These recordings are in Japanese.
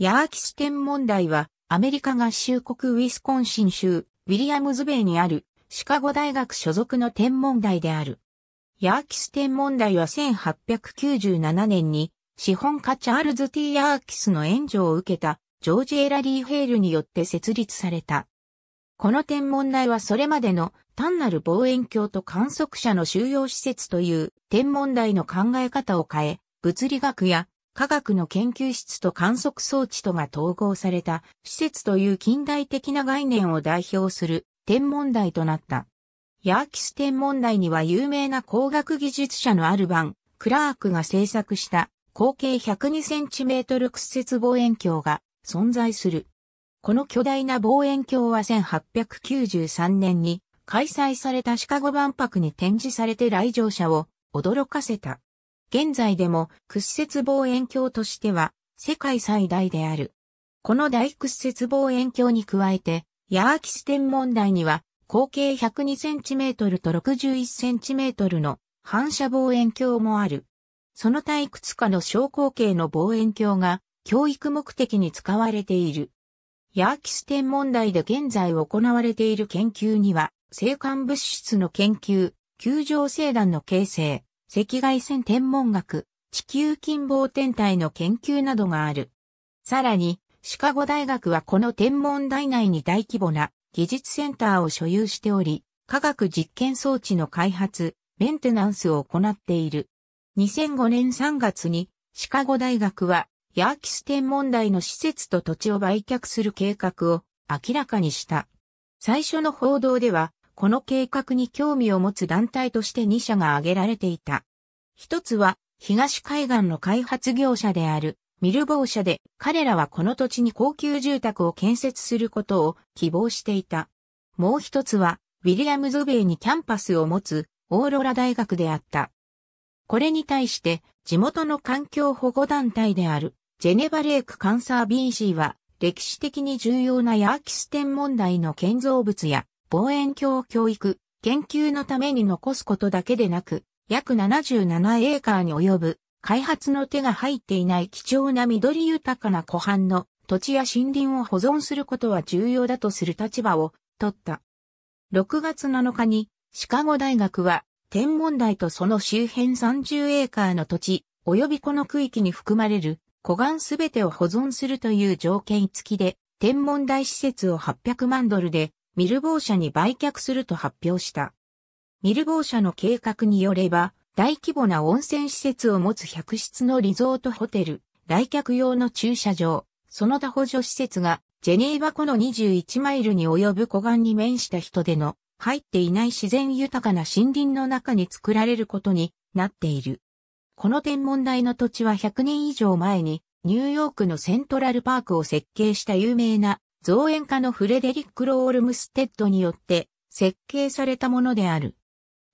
ヤーキス天文台は、アメリカ合衆国ウィスコンシン州、ウィリアムズベイにある、シカゴ大学所属の天文台である。ヤーキス天文台は1897年に、資本家チャールズ・ T・ ヤーキスの援助を受けた、ジョージ・エラリー・ヘールによって設立された。この天文台はそれまでの単なる望遠鏡と観測者の収容施設という天文台の考え方を変え、物理学や科学の研究室と観測装置とが統合された施設という近代的な概念を代表する天文台となった。ヤーキス天文台には有名な工学技術者のアルバン、クラークが制作した口径 102cm 屈折望遠鏡が存在する。この巨大な望遠鏡は1893年に開催されたシカゴ万博に展示されて来場者を驚かせた。現在でも屈折望遠鏡としては世界最大である。この大屈折望遠鏡に加えて、ヤーキス天文台には口径 102cm と 61cm の反射望遠鏡もある。その退屈つかの小口径の望遠鏡が教育目的に使われている。ヤーキス天文台で現在行われている研究には、生還物質の研究、球状星団の形成、赤外線天文学、地球近傍天体の研究などがある。さらに、シカゴ大学はこの天文台内に大規模な技術センターを所有しており、科学実験装置の開発、メンテナンスを行っている。2005年3月にシカゴ大学はヤーキス天文台の施設と土地を売却する計画を明らかにした。最初の報道ではこの計画に興味を持つ団体として2社が挙げられていた。一つは、東海岸の開発業者である、ミルボー社で、彼らはこの土地に高級住宅を建設することを希望していた。もう一つは、ウィリアムズベイにキャンパスを持つ、オーロラ大学であった。これに対して、地元の環境保護団体である、ジェネバレークカンサー BC は、歴史的に重要なヤーキステン問題の建造物や、望遠鏡教育、研究のために残すことだけでなく、約77エーカーに及ぶ、開発の手が入っていない貴重な緑豊かな湖畔の土地や森林を保存することは重要だとする立場を取った。6月7日にシカゴ大学は天文台とその周辺30エーカーの土地及びこの区域に含まれる湖岸すべてを保存するという条件付きで天文台施設を800万ドルでミルボー社に売却すると発表した。ミルボー社の計画によれば、大規模な温泉施設を持つ百室のリゾートホテル、来客用の駐車場、その他補助施設が、ジェネーバ湖の21マイルに及ぶ湖岸に面した人での、入っていない自然豊かな森林の中に作られることになっている。この天文台の土地は100年以上前に、ニューヨークのセントラルパークを設計した有名な造園家のフレデリック・ロールムステッドによって設計されたものである。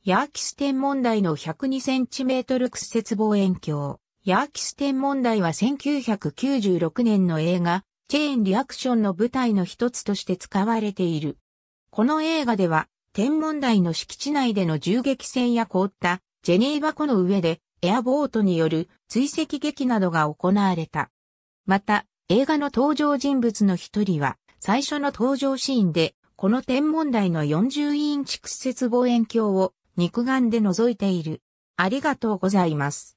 ヤーキス天文台の 102cm 屈折望遠鏡。ヤーキス天文台は1996年の映画、チェーンリアクションの舞台の一つとして使われている。この映画では、天文台の敷地内での銃撃戦や凍ったジェネーバ湖の上でエアボートによる追跡劇などが行われた。また、映画の登場人物の一人は、最初の登場シーンで、この天文台の40インチ屈折望遠鏡を肉眼で覗いている。ありがとうございます。